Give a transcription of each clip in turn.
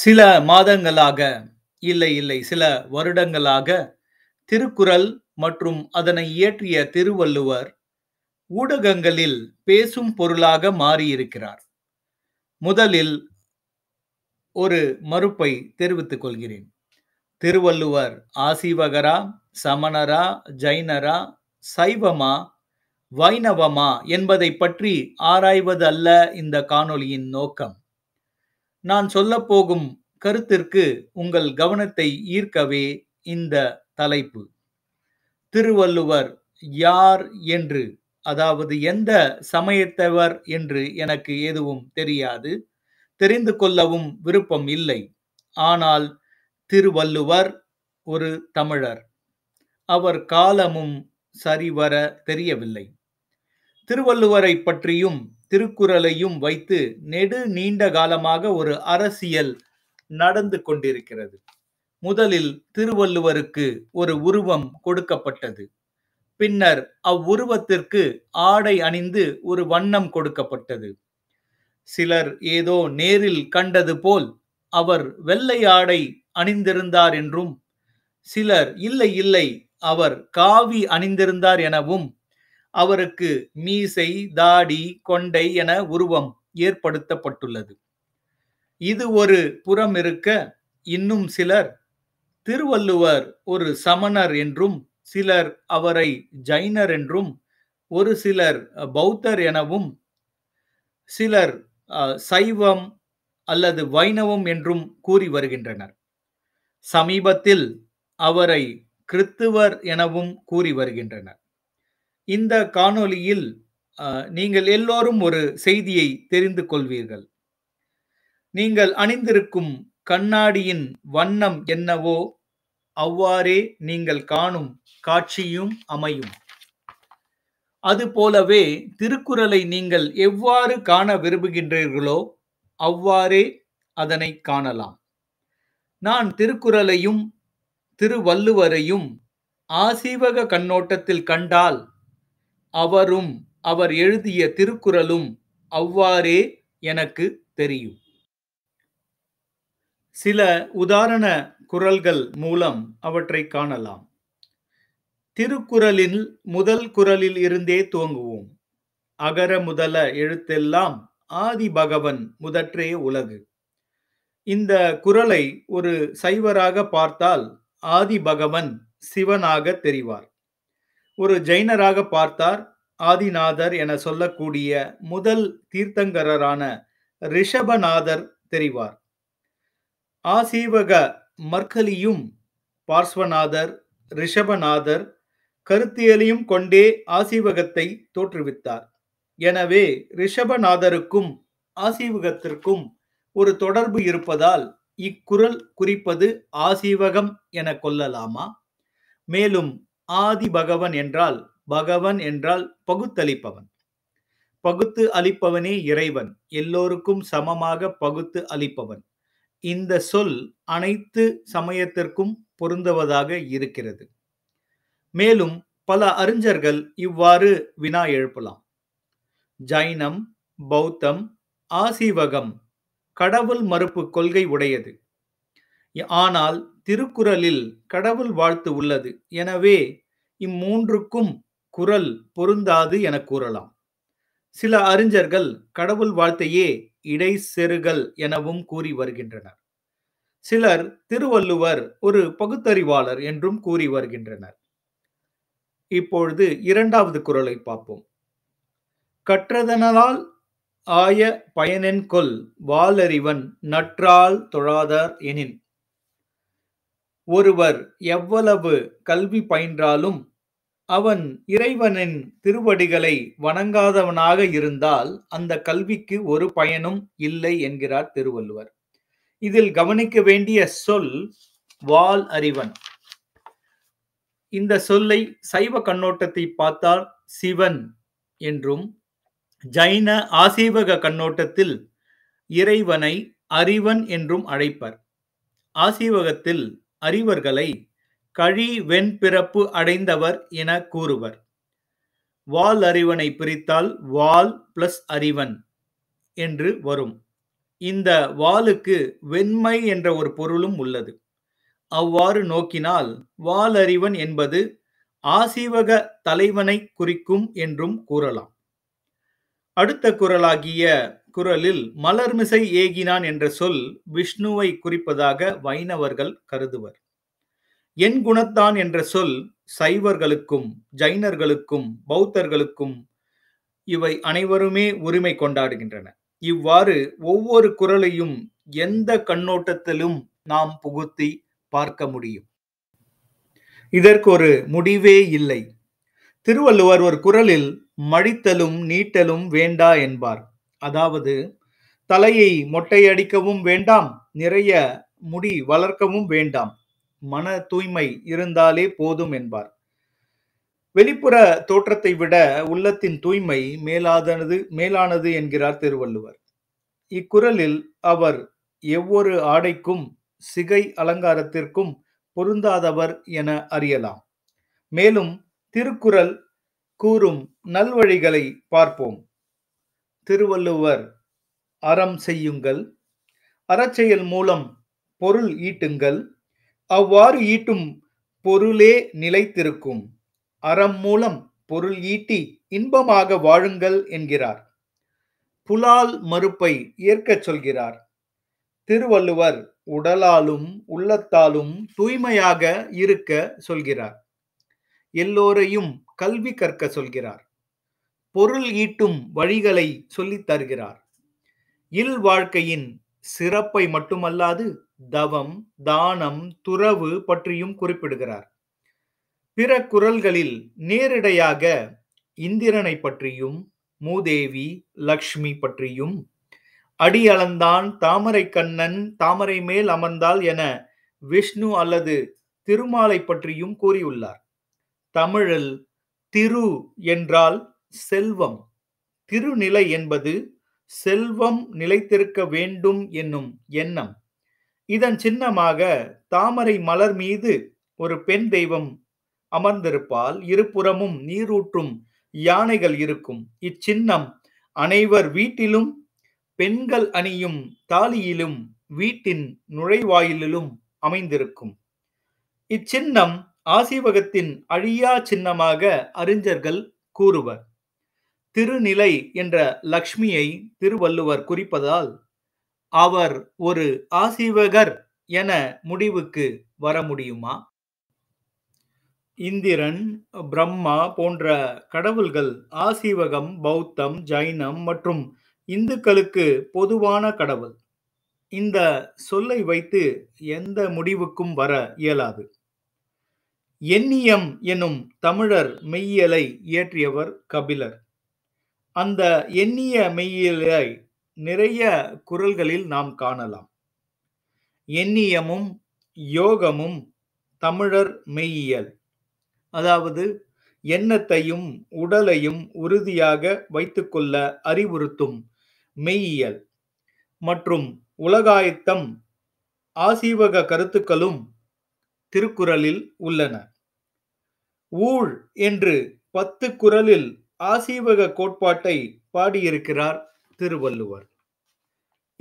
சில மாதங்களாக இல்லை இல்லை சில வருடங்களாக திருக்குறள் மற்றும் அதனை இயற்றிய திருவள்ளுவர் ஊடகங்களில் பேசும் பொருளாக மாறியிருக்கிறார் முதலில் ஒரு மறுப்பை தெரிவித்துக் கொள்கிறேன் திருவள்ளுவர் ஆசீவகரா சமணரா ஜைனரா சைவமா வைணவமா என்பதை பற்றி ஆராய்வதல்ல இந்த காணொலியின் நோக்கம் நான் சொல்லப்போகும் கருத்திற்கு உங்கள் கவனத்தை ஈர்க்கவே இந்த தலைப்பு திருவள்ளுவர் யார் என்று அதாவது எந்த சமயத்தவர் என்று எனக்கு எதுவும் தெரியாது தெரிந்து கொள்ளவும் விருப்பம் இல்லை ஆனால் திருவள்ளுவர் ஒரு தமிழர் அவர் காலமும் சரிவர தெரியவில்லை திருவள்ளுவரை பற்றியும் திருக்குறளையும் வைத்து நெடு நீண்ட காலமாக ஒரு அரசியல் நடந்து கொண்டிருக்கிறது முதலில் திருவள்ளுவருக்கு ஒரு உருவம் கொடுக்கப்பட்டது பின்னர் அவ்வுருவத்திற்கு ஆடை அணிந்து ஒரு வண்ணம் கொடுக்கப்பட்டது சிலர் ஏதோ நேரில் கண்டது போல் அவர் வெள்ளை ஆடை அணிந்திருந்தார் என்றும் சிலர் இல்லை இல்லை அவர் காவி அணிந்திருந்தார் எனவும் அவருக்கு மீசை தாடி கொண்டை என உருவம் ஏற்படுத்தப்பட்டுள்ளது இது ஒரு புறம் இருக்க இன்னும் சிலர் திருவள்ளுவர் ஒரு சமணர் என்றும் சிலர் அவரை ஜைனர் என்றும் ஒரு சிலர் பௌத்தர் எனவும் சிலர் சைவம் அல்லது வைணவம் என்றும் கூறி வருகின்றனர் சமீபத்தில் அவரை கிறித்துவர் எனவும் கூறி வருகின்றனர் இந்த காணொலியில் நீங்கள் எல்லோரும் ஒரு செய்தியை தெரிந்து கொள்வீர்கள் நீங்கள் அணிந்திருக்கும் கண்ணாடியின் வண்ணம் என்னவோ அவ்வாறே நீங்கள் காணும் காட்சியும் அமையும் அதுபோலவே திருக்குறளை நீங்கள் எவ்வாறு காண விரும்புகின்றீர்களோ அவ்வாறே அதனை காணலாம் நான் திருக்குறளையும் திருவள்ளுவரையும் ஆசீவக கண்ணோட்டத்தில் கண்டால் அவரும் அவர் எழுதிய திருக்குறளும் அவ்வாறே எனக்கு தெரியும் சில உதாரண குரல்கள் மூலம் அவற்றை காணலாம் திருக்குறளின் முதல் குரலில் இருந்தே துவங்குவோம் அகர முதல எழுத்தெல்லாம் ஆதி பகவன் முதற்றே உலகு இந்த குரலை ஒரு சைவராக பார்த்தால் ஆதி பகவன் சிவனாக தெரிவார் ஒரு ஜெயினராக பார்த்தார் ஆதிநாதர் என சொல்லக்கூடிய முதல் தீர்த்தங்கரரான ரிஷபநாதர் தெரிவார் ஆசீவக மர்கலியும் பார்ஸ்வநாதர் ரிஷபநாதர் கருத்தியலையும் கொண்டே ஆசீவகத்தை தோற்றுவித்தார் எனவே ரிஷபநாதருக்கும் ஆசீவகத்திற்கும் ஒரு தொடர்பு இருப்பதால் இக்குரல் குறிப்பது ஆசீவகம் என கொள்ளலாமா மேலும் ஆதி பகவன் என்றால் பகவன் என்றால் பகுத்தளிப்பவன் பகுத்து அளிப்பவனே இறைவன் எல்லோருக்கும் சமமாக பகுத்து அளிப்பவன் இந்த சொல் அனைத்து சமயத்திற்கும் பொருந்துவதாக இருக்கிறது மேலும் பல அறிஞர்கள் இவ்வாறு வினா எழுப்பலாம் ஜைனம் பௌத்தம் ஆசீவகம் கடவுள் மறுப்பு கொள்கை உடையது ஆனால் திருக்குறளில் கடவுள் வாழ்த்து உள்ளது எனவே இம்மூன்றுக்கும் குரல் பொருந்தாது என கூறலாம் சில அறிஞர்கள் கடவுள் வாழ்த்தையே இடை செருகல் எனவும் கூறி வருகின்றனர் சிலர் திருவள்ளுவர் ஒரு பகுத்தறிவாளர் என்றும் கூறி வருகின்றனர் இப்பொழுது இரண்டாவது குரலை பார்ப்போம் கற்றதனால் ஆய பயனென்கொல் வாலறிவன் நற்றால் தொழாதார் எனின் ஒருவர் எவ்வளவு கல்வி பயின்றாலும் அவன் இறைவனின் திருவடிகளை வணங்காதவனாக இருந்தால் அந்த கல்விக்கு ஒரு பயனும் இல்லை என்கிறார் திருவள்ளுவர் இதில் கவனிக்க வேண்டிய சொல் வால் அறிவன் இந்த சொல்லை சைவ கண்ணோட்டத்தை பார்த்தால் சிவன் என்றும் ஜைன ஆசீவக கண்ணோட்டத்தில் இறைவனை அறிவன் என்றும் அழைப்பர் ஆசீவகத்தில் அறிவர்களை கழி வெண்பிறப்பு அடைந்தவர் என கூறுவர் வால் அறிவனை பிரித்தால் வால் பிளஸ் அறிவன் என்று வரும் இந்த வாலுக்கு வெண்மை என்ற ஒரு பொருளும் உள்ளது அவ்வாறு நோக்கினால் வால் அறிவன் என்பது ஆசீவக தலைவனை குறிக்கும் என்றும் கூறலாம் அடுத்த குரலாகிய குரலில் மலர்மிசை ஏகினான் என்ற சொல் விஷ்ணுவை குறிப்பதாக வைணவர்கள் கருதுவர் என் குணத்தான் என்ற சொல் சைவர்களுக்கும் ஜைனர்களுக்கும் பௌத்தர்களுக்கும் இவை அனைவருமே உரிமை கொண்டாடுகின்றன இவ்வாறு ஒவ்வொரு குரலையும் எந்த கண்ணோட்டத்திலும் நாம் புகுத்தி பார்க்க முடியும் இதற்கு ஒரு முடிவே இல்லை திருவள்ளுவர் ஒரு குரலில் மழித்தலும் நீட்டலும் வேண்டா என்பார் அதாவது தலையை மொட்டையடிக்கவும் வேண்டாம் நிறைய முடி வளர்க்கவும் வேண்டாம் மன தூய்மை இருந்தாலே போதும் என்பார் வெளிப்புற தோற்றத்தை விட உள்ளத்தின் தூய்மை மேலாதனது மேலானது என்கிறார் திருவள்ளுவர் இக்குறளில் அவர் எவ்வொரு ஆடைக்கும் சிகை அலங்காரத்திற்கும் பொருந்தாதவர் என அறியலாம் மேலும் திருக்குறள் கூறும் நல்வழிகளை பார்ப்போம் திருவள்ளுவர் அறம் செய்யுங்கள் அறச்செயல் மூலம் பொருள் ஈட்டுங்கள் அவ்வாறு ஈட்டும் பொருளே நிலைத்திருக்கும் அறம் மூலம் பொருள் ஈட்டி இன்பமாக வாழுங்கள் என்கிறார் புலால் மறுப்பை ஏற்கச் சொல்கிறார் திருவள்ளுவர் உடலாலும் உள்ளத்தாலும் தூய்மையாக இருக்க சொல்கிறார் எல்லோரையும் கல்வி கற்க சொல்கிறார் பொருள் ஈட்டும் வழிகளை சொல்லித் தருகிறார் இல் வாழ்க்கையின் சிறப்பை மட்டுமல்லாது தவம் தானம் துறவு பற்றியும் குறிப்பிடுகிறார் பிற குரல்களில் நேரிடையாக இந்திரனை பற்றியும் மூதேவி லக்ஷ்மி பற்றியும் அடி அளந்தான் தாமரை கண்ணன் தாமரை மேல் அமர்ந்தால் என விஷ்ணு அல்லது திருமாலை பற்றியும் கூறியுள்ளார் தமிழில் திரு என்றால் செல்வம் திருநிலை என்பது செல்வம் நிலைத்திருக்க வேண்டும் என்னும் எண்ணம் இதன் சின்னமாக தாமரை மலர் மீது ஒரு பெண் தெய்வம் அமர்ந்திருப்பால் இருபுறமும் நீரூற்றும் யானைகள் இருக்கும் இச்சின்னம் அனைவர் வீட்டிலும் பெண்கள் அணியும் தாலியிலும் வீட்டின் நுழைவாயிலிலும் அமைந்திருக்கும் இச்சின்னம் ஆசீவகத்தின் அழியா சின்னமாக அறிஞர்கள் கூறுவர் திருநிலை என்ற லக்ஷ்மியை திருவள்ளுவர் குறிப்பதால் அவர் ஒரு ஆசீவகர் என முடிவுக்கு வர முடியுமா இந்திரன் பிரம்மா போன்ற கடவுள்கள் ஆசீவகம் பௌத்தம் ஜைனம் மற்றும் இந்துக்களுக்கு பொதுவான கடவுள் இந்த சொல்லை வைத்து எந்த முடிவுக்கும் வர இயலாது எண்ணியம் எனும் தமிழர் மெய்யலை இயற்றியவர் கபிலர் அந்த எண்ணிய மெய்யிலை நிறைய குரல்களில் நாம் காணலாம் எண்ணியமும் யோகமும் தமிழர் மெய்யியல் அதாவது எண்ணத்தையும் உடலையும் உறுதியாக வைத்துக்கொள்ள அறிவுறுத்தும் மெய்யியல் மற்றும் உலகாயத்தம் ஆசீவக கருத்துக்களும் திருக்குறளில் உள்ளன ஊழ் என்று பத்து குரலில் ஆசீவக கோட்பாட்டை பாடியிருக்கிறார் திருவள்ளுவர்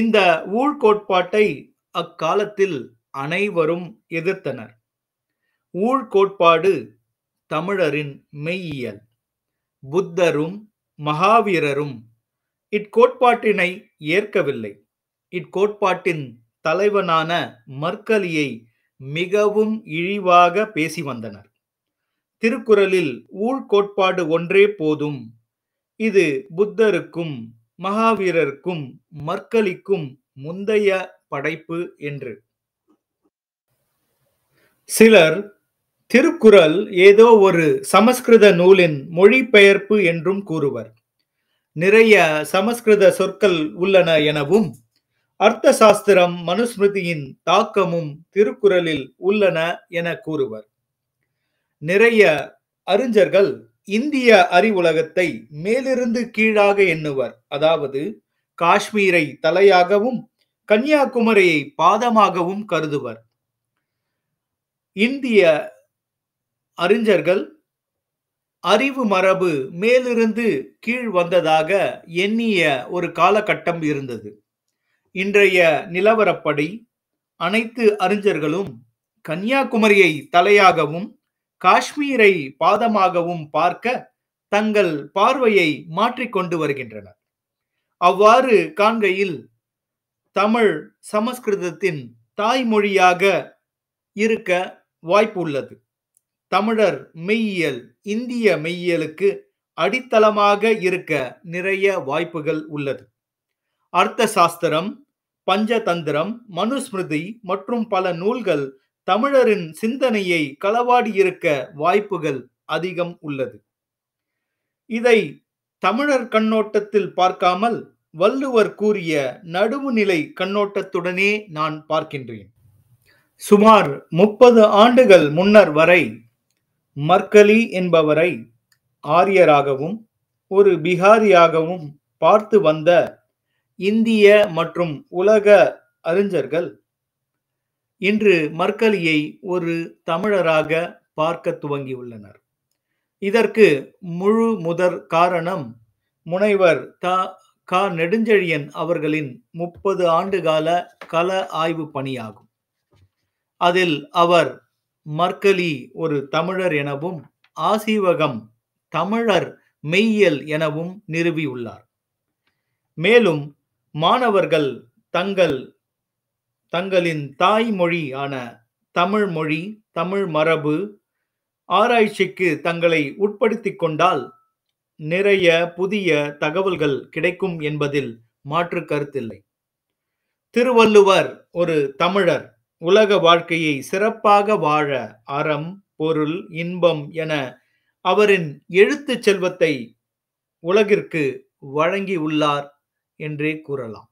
இந்த ஊழ்கோட்பாட்டை அக்காலத்தில் அனைவரும் எதிர்த்தனர் ஊழ்கோட்பாடு தமிழரின் மெய்யியல் புத்தரும் மகாவீரரும் இக்கோட்பாட்டினை ஏற்கவில்லை இக்கோட்பாட்டின் தலைவனான மர்க்கலியை மிகவும் இழிவாக பேசி வந்தனர் திருக்குறளில் ஊழ்கோட்பாடு ஒன்றே போதும் இது புத்தருக்கும் மகாவீரருக்கும் மற்களிக்கும் முந்தைய படைப்பு என்று சிலர் திருக்குறள் ஏதோ ஒரு சமஸ்கிருத நூலின் மொழிபெயர்ப்பு என்றும் கூறுவர் நிறைய சமஸ்கிருத சொற்கள் உள்ளன எனவும் அர்த்த சாஸ்திரம் மனுஸ்மிருதியின் தாக்கமும் திருக்குறளில் உள்ளன என கூறுவர் நிறைய அறிஞர்கள் இந்திய அறிவுலகத்தை மேலிருந்து கீழாக எண்ணுவர் அதாவது காஷ்மீரை தலையாகவும் கன்னியாகுமரியை பாதமாகவும் கருதுவர் இந்திய அறிஞர்கள் அறிவு மரபு மேலிருந்து கீழ் வந்ததாக எண்ணிய ஒரு காலகட்டம் இருந்தது இன்றைய நிலவரப்படி அனைத்து அறிஞர்களும் கன்னியாகுமரியை தலையாகவும் காஷ்மீரை பாதமாகவும் பார்க்க தங்கள் பார்வையை மாற்றிக்கொண்டு வருகின்றனர் அவ்வாறு காண்கையில் தமிழ் சமஸ்கிருதத்தின் தாய்மொழியாக இருக்க வாய்ப்பு உள்ளது தமிழர் மெய்யியல் இந்திய மெய்யியலுக்கு அடித்தளமாக இருக்க நிறைய வாய்ப்புகள் உள்ளது அர்த்த சாஸ்திரம் பஞ்சதந்திரம் மனுஸ்மிருதி மற்றும் பல நூல்கள் தமிழரின் சிந்தனையை களவாடியிருக்க வாய்ப்புகள் அதிகம் உள்ளது இதை தமிழர் கண்ணோட்டத்தில் பார்க்காமல் வள்ளுவர் கூறிய நடுவுநிலை கண்ணோட்டத்துடனே நான் பார்க்கின்றேன் சுமார் முப்பது ஆண்டுகள் முன்னர் வரை மர்கலி என்பவரை ஆரியராகவும் ஒரு பிகாரியாகவும் பார்த்து வந்த இந்திய மற்றும் உலக அறிஞர்கள் இன்று மர்கலியை ஒரு தமிழராக பார்க்க துவங்கியுள்ளனர் இதற்கு முழு முதற் காரணம் முனைவர் த கா நெடுஞ்செழியன் அவர்களின் முப்பது ஆண்டுகால கல ஆய்வு பணியாகும் அதில் அவர் மர்கலி ஒரு தமிழர் எனவும் ஆசீவகம் தமிழர் மெய்யியல் எனவும் நிறுவியுள்ளார் மேலும் மாணவர்கள் தங்கள் தங்களின் தாய்மொழி ஆன தமிழ் மொழி தமிழ் மரபு ஆராய்ச்சிக்கு தங்களை உட்படுத்தி கொண்டால் நிறைய புதிய தகவல்கள் கிடைக்கும் என்பதில் மாற்று கருத்தில்லை திருவள்ளுவர் ஒரு தமிழர் உலக வாழ்க்கையை சிறப்பாக வாழ அறம் பொருள் இன்பம் என அவரின் எழுத்து செல்வத்தை உலகிற்கு வழங்கியுள்ளார் என்றே கூறலாம்